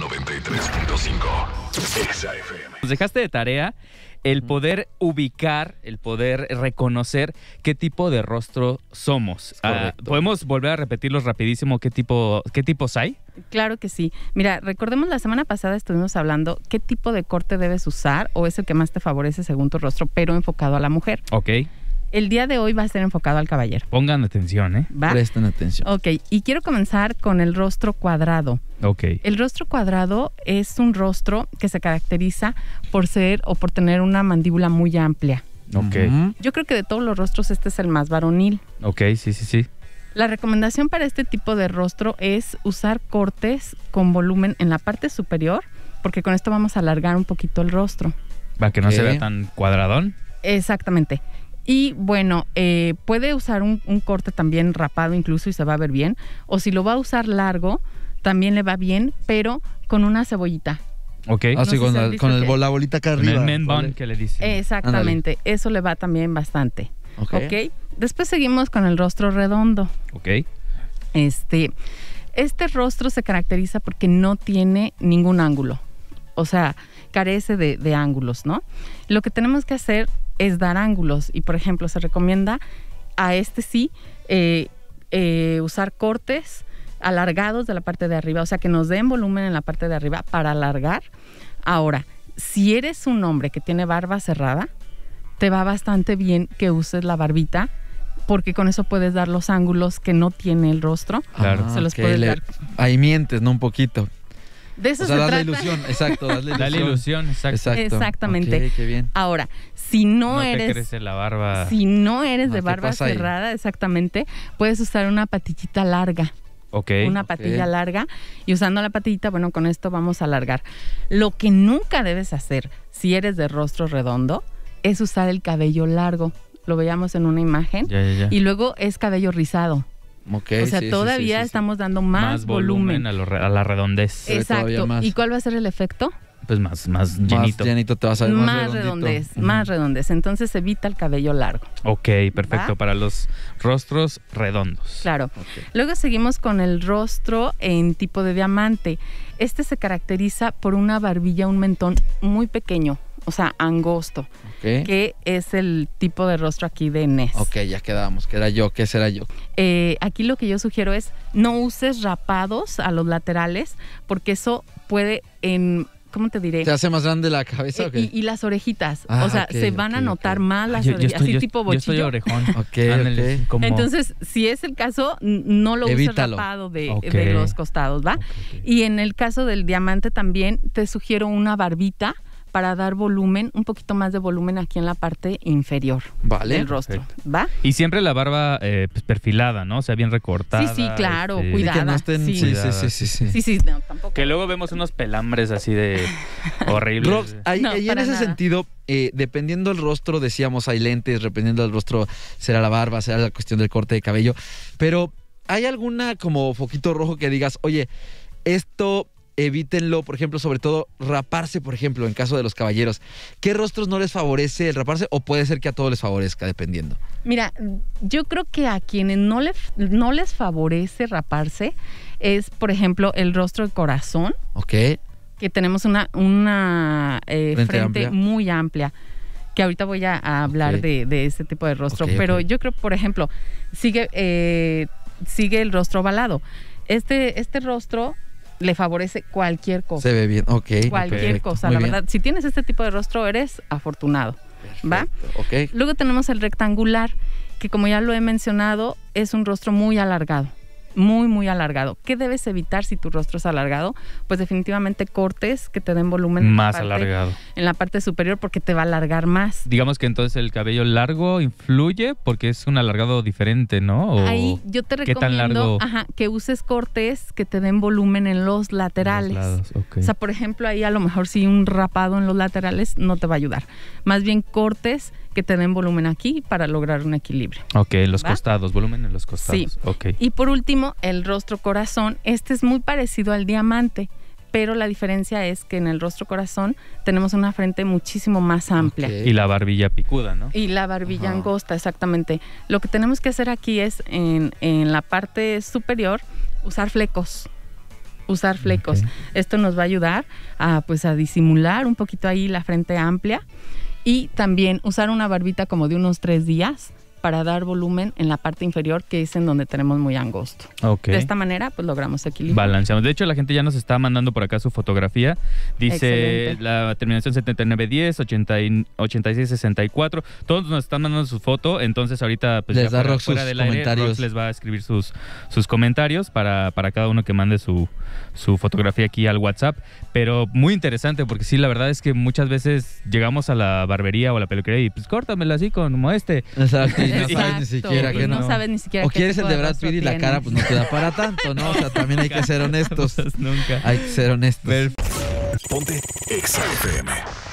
93.5. Nos dejaste de tarea el poder ubicar, el poder reconocer qué tipo de rostro somos. Ah, ¿Podemos volver a repetirlos rapidísimo qué, tipo, qué tipos hay? Claro que sí. Mira, recordemos la semana pasada estuvimos hablando qué tipo de corte debes usar o es el que más te favorece según tu rostro, pero enfocado a la mujer. Ok. El día de hoy va a ser enfocado al caballero. Pongan atención, ¿eh? Presten atención. Ok, y quiero comenzar con el rostro cuadrado. Ok. El rostro cuadrado es un rostro que se caracteriza por ser o por tener una mandíbula muy amplia. Ok. Yo creo que de todos los rostros este es el más varonil. Ok, sí, sí, sí. La recomendación para este tipo de rostro es usar cortes con volumen en la parte superior, porque con esto vamos a alargar un poquito el rostro. Para que no se vea tan cuadradón. Exactamente. Y bueno, eh, puede usar un, corte también rapado incluso y se va a ver bien. O si lo va a usar largo, también le va bien, pero con una cebollita. Ok. Así ah, con, la, bolita acá arriba. el que le Exactamente. Eso le va también bastante. ok. Después seguimos con el rostro redondo. Ok. Este, este rostro se caracteriza porque no tiene ningún ángulo o sea, carece de, ángulos, ¿no? Lo que tenemos que hacer es dar ángulos y, por ejemplo, se recomienda a este sí eh, eh, usar cortes alargados de la parte de arriba, o sea, que nos den volumen en la parte de arriba para alargar. Ahora, si eres un hombre que tiene barba cerrada, te va bastante bien que uses la barbita porque con eso puedes dar los ángulos que no tiene el rostro. Claro. Se los ah, ahí mientes, ¿no? Un poquito. De o sea, la ilusión, exacto, ilusión. ilusión, exacto. Exactamente. bien. Ahora, si no, eres. la barba. Si no eres ah, de barba cerrada, exactamente, puedes usar una patillita larga. Ok. una patilla larga y usando la patillita, bueno, con esto vamos a alargar. Lo que nunca debes hacer si eres de rostro redondo es usar el cabello largo. Lo veíamos en una imagen. Y luego es cabello rizado o sea, todavía estamos dando más, volumen, a, la redondez. Exacto. ¿Y cuál va a ser el efecto? Pues más, más llenito. Más llenito te vas a ver más, redondez, más redondez. Entonces evita el cabello largo. Ok, perfecto. Para los rostros redondos. Claro. Luego seguimos con el rostro en tipo de diamante. Este se caracteriza por una barbilla, un mentón muy pequeño, o sea, angosto, que es el tipo de rostro aquí de Ness. Ok, ya quedábamos, que era yo, ¿qué será yo? Eh, aquí lo que yo sugiero es no uses rapados a los laterales, porque eso puede en... ¿Cómo te diré? ¿Te hace más grande la cabeza? Eh, y, las orejitas. Ah, o sea, se van a notar más ah, las orejitas. así tipo bochillo. Yo orejón. Entonces, si es el caso, no lo uses rapado de, de, los costados, ¿va? Y en el caso del diamante también, te sugiero una barbita para dar volumen, un poquito más de volumen aquí en la parte inferior del rostro. ¿Va? Y siempre la barba eh, pues, perfilada, ¿no? O sea, bien recortada. Sí, sí, claro, Cuidado. Este, cuidada. Que no estén... sí. Sí, sí. sí, sí, tampoco. Que luego vemos unos pelambres así de horribles. ahí, en ese sentido, eh, dependiendo del rostro, decíamos, hay lentes, dependiendo del rostro, será la barba, será la cuestión del corte de cabello. Pero, ¿hay alguna como foquito rojo que digas, oye, esto evítenlo, por ejemplo, sobre todo raparse, por ejemplo, en caso de los caballeros. ¿Qué rostros no les favorece el raparse o puede ser que a todos les favorezca, dependiendo? Mira, yo creo que a quienes no, les no les favorece raparse es, por ejemplo, el rostro de corazón. Ok. Que tenemos una, una eh, frente, muy amplia que ahorita voy a, hablar de, de este tipo de rostro, pero yo creo, por ejemplo, sigue, eh, sigue el rostro ovalado. Este, este rostro le favorece cualquier cosa. Se ve bien, ok. Cualquier cosa, la verdad. Si tienes este tipo de rostro, eres afortunado. ¿Va? Ok. Luego tenemos el rectangular, que como ya lo he mencionado, es un rostro muy alargado muy, muy alargado. ¿Qué debes evitar si tu rostro es alargado? Pues definitivamente cortes que te den volumen. Más alargado. En la parte superior porque te va a alargar más. Digamos que entonces el cabello largo influye porque es un alargado diferente, ¿no? O Ahí yo te recomiendo ¿qué tan largo? que uses cortes que te den volumen en los laterales. O sea, por ejemplo, ahí a lo mejor si un rapado en los laterales no te va a ayudar. Más bien cortes que te den volumen aquí para lograr un equilibrio. Ok, en los costados, volumen en los costados. Sí. Okay. Y por último, el rostro corazón, este es muy parecido al diamante, pero la diferencia es que en el rostro corazón tenemos una frente muchísimo más amplia. Y la barbilla picuda, ¿no? Y la barbilla angosta, exactamente. Lo que tenemos que hacer aquí es en, la parte superior usar flecos usar flecos. Esto nos va a ayudar a, pues, a disimular un poquito ahí la frente amplia y también usar una barbita como de unos tres días para dar volumen en la parte inferior que es en donde tenemos muy angosto. De esta manera pues logramos equilibrio. Balanceamos. De hecho la gente ya nos está mandando por acá su fotografía. Dice la terminación 7910, 8664. Todos nos están mandando su foto, entonces ahorita pues fuera, de la comentarios. les va a escribir sus, sus comentarios para, para cada uno que mande su, su fotografía aquí al WhatsApp. Pero muy interesante porque sí, la verdad es que muchas veces llegamos a la barbería o a la peluquería y pues córtamela así como este. Exacto no sabes ni siquiera que no. o quieres el de Brad y la cara pues no te da para tanto, ¿no? O sea, también hay que ser honestos. Nunca. Hay que ser honestos. Ponte XFM.